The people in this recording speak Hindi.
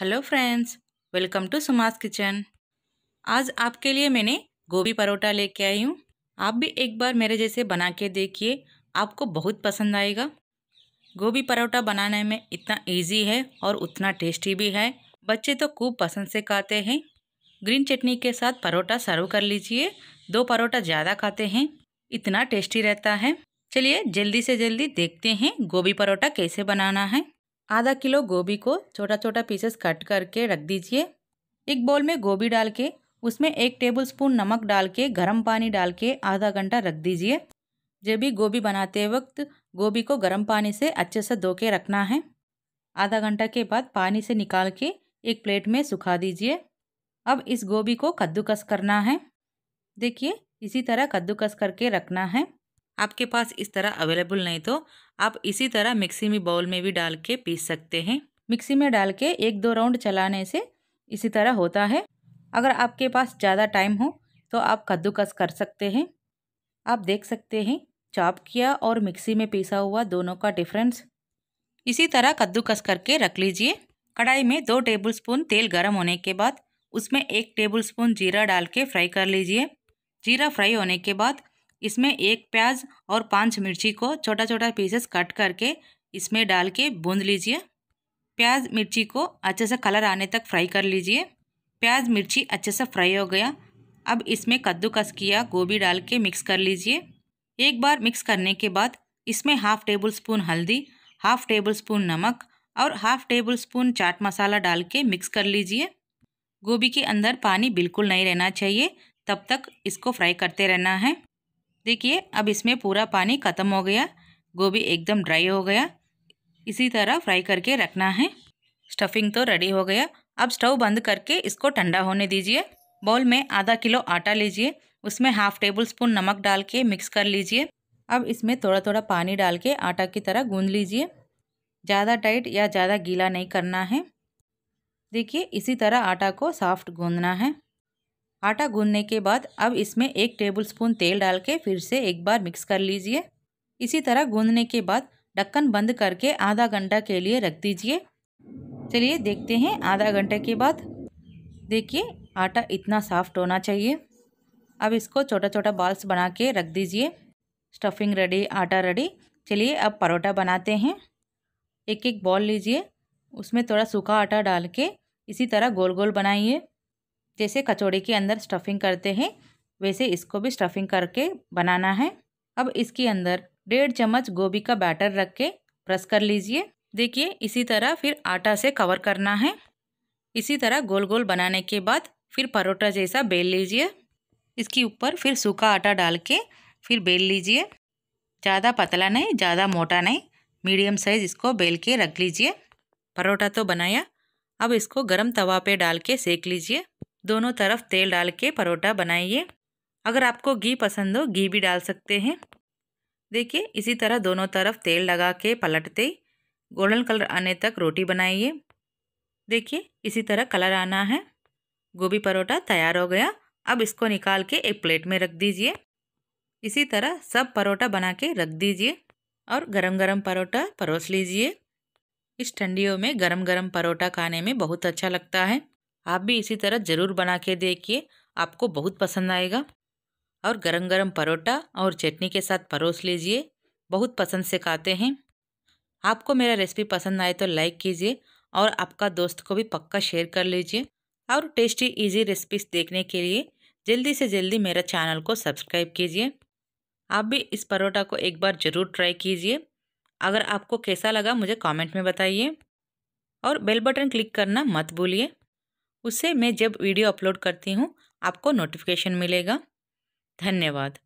hello friends welcome to Sumas kitchen आज आपके लिए मैंने गोभी परोठा लेके आई हूँ आप भी एक बार मेरे जैसे बना के देखिए आपको बहुत पसंद आएगा गोभी परोठा बनाने में इतना इजी है और उतना टेस्टी भी है बच्चे तो खूब पसंद से खाते हैं ग्रीन चटनी के साथ परोठा सर्व कर लीजिए दो परोठा ज़्यादा खाते हैं इतना टेस्टी रहता है चलिए जल्दी से जल्दी देखते हैं गोभी परोठा कैसे बनाना है आधा किलो गोभी को छोटा छोटा पीसेस कट करके रख दीजिए एक बोल में गोभी डाल के उसमें एक टेबल स्पून नमक डाल के गर्म पानी डाल के आधा घंटा रख दीजिए जब भी गोभी बनाते वक्त गोभी को गर्म पानी से अच्छे से धो के रखना है आधा घंटा के बाद पानी से निकाल के एक प्लेट में सुखा दीजिए अब इस गोभी को कद्दूकस करना है देखिए इसी तरह कद्दूकस करके रखना है आपके पास इस तरह अवेलेबल नहीं तो आप इसी तरह मिक्सी में बाउल में भी डाल के पीस सकते हैं मिक्सी में डाल के एक दो राउंड चलाने से इसी तरह होता है अगर आपके पास ज़्यादा टाइम हो तो आप कद्दूकस कर सकते हैं आप देख सकते हैं चॉप किया और मिक्सी में पीसा हुआ दोनों का डिफरेंस इसी तरह कद्दूकस करके रख लीजिए कढ़ाई में दो टेबलस्पून तेल गर्म होने के बाद उसमें एक टेबलस्पून जीरा डाल के फ्राई कर लीजिए जीरा फ्राई होने के बाद इसमें एक प्याज और पांच मिर्ची को छोटा छोटा पीसेस कट करके इसमें डाल के भून लीजिए प्याज मिर्ची को अच्छे से कलर आने तक फ्राई कर लीजिए प्याज मिर्ची अच्छे से फ्राई हो गया अब इसमें कद्दूकस किया गोभी डाल के मिक्स कर लीजिए एक बार मिक्स करने के बाद इसमें हाफ़ टेबल स्पून हल्दी हाफ़ टेबल स्पून नमक और half tablespoon chaat masala डाल के मिक्स कर लीजिए गोभी के अंदर पानी बिल्कुल नहीं रहना चाहिए तब तक इसको फ्राई करते रहना है देखिए अब इसमें पूरा पानी ख़त्म हो गया गोभी एकदम ड्राई हो गया इसी तरह फ्राई करके रखना है स्टफिंग तो रेडी हो गया अब स्टोव बंद करके इसको ठंडा होने दीजिए बॉल में आधा किलो आटा लीजिए उसमें हाफ टेबल स्पून नमक डाल के मिक्स कर लीजिए अब इसमें थोड़ा थोड़ा पानी डाल के आटा की तरह गूंद लीजिए ज़्यादा टाइट या ज़्यादा गीला नहीं करना है देखिए इसी तरह आटा को सॉफ्ट गूंदना है आटा गूंदने के बाद अब इसमें एक टेबलस्पून तेल डाल के फिर से एक बार मिक्स कर लीजिए इसी तरह गूंदने के बाद ढक्कन बंद करके आधा घंटा के लिए रख दीजिए चलिए देखते हैं आधा घंटे के बाद देखिए आटा इतना सॉफ्ट होना चाहिए अब इसको छोटा छोटा बॉल्स बना के रख दीजिए स्टफिंग रेडी आटा रेडी चलिए अब परोठा बनाते हैं एक एक बॉल लीजिए उसमें थोड़ा सूखा आटा डाल के इसी तरह गोल गोल बनाइए जैसे कचौड़ी के अंदर स्टफिंग करते हैं वैसे इसको भी स्टफिंग करके बनाना है अब इसके अंदर डेढ़ चम्मच गोभी का बैटर रख के प्रेस कर लीजिए देखिए इसी तरह फिर आटा से कवर करना है इसी तरह गोल गोल बनाने के बाद फिर परोठा जैसा बेल लीजिए इसके ऊपर फिर सूखा आटा डाल के फिर बेल लीजिए ज़्यादा पतला नहीं ज़्यादा मोटा नहीं मीडियम साइज़ इसको बेल के रख लीजिए परोठा तो बनाया अब इसको गरम तवा पे डाल के सेक लीजिए दोनों तरफ तेल डाल के परोठा बनाइए अगर आपको घी पसंद हो घी भी डाल सकते हैं देखिए इसी तरह दोनों तरफ तेल लगा के पलटते गोल्डन कलर आने तक रोटी बनाइए देखिए इसी तरह कलर आना है गोभी परोठा तैयार हो गया अब इसको निकाल के एक प्लेट में रख दीजिए इसी तरह सब परोठा बना के रख दीजिए और गरम गरम परोठा परोस लीजिए इस ठंडियों में गरम गरम परोठा खाने में बहुत अच्छा लगता है आप भी इसी तरह ज़रूर बना के देखिए आपको बहुत पसंद आएगा और गरम गरम परोठा और चटनी के साथ परोस लीजिए बहुत पसंद से खाते हैं आपको मेरा रेसिपी पसंद आए तो लाइक कीजिए और आपका दोस्त को भी पक्का शेयर कर लीजिए और टेस्टी इजी रेसिपीज देखने के लिए जल्दी से जल्दी मेरा चैनल को सब्सक्राइब कीजिए आप भी इस परोटा को एक बार ज़रूर ट्राई कीजिए अगर आपको कैसा लगा मुझे कमेंट में बताइए और बेल बटन क्लिक करना मत भूलिए उससे मैं जब वीडियो अपलोड करती हूँ आपको नोटिफिकेशन मिलेगा धन्यवाद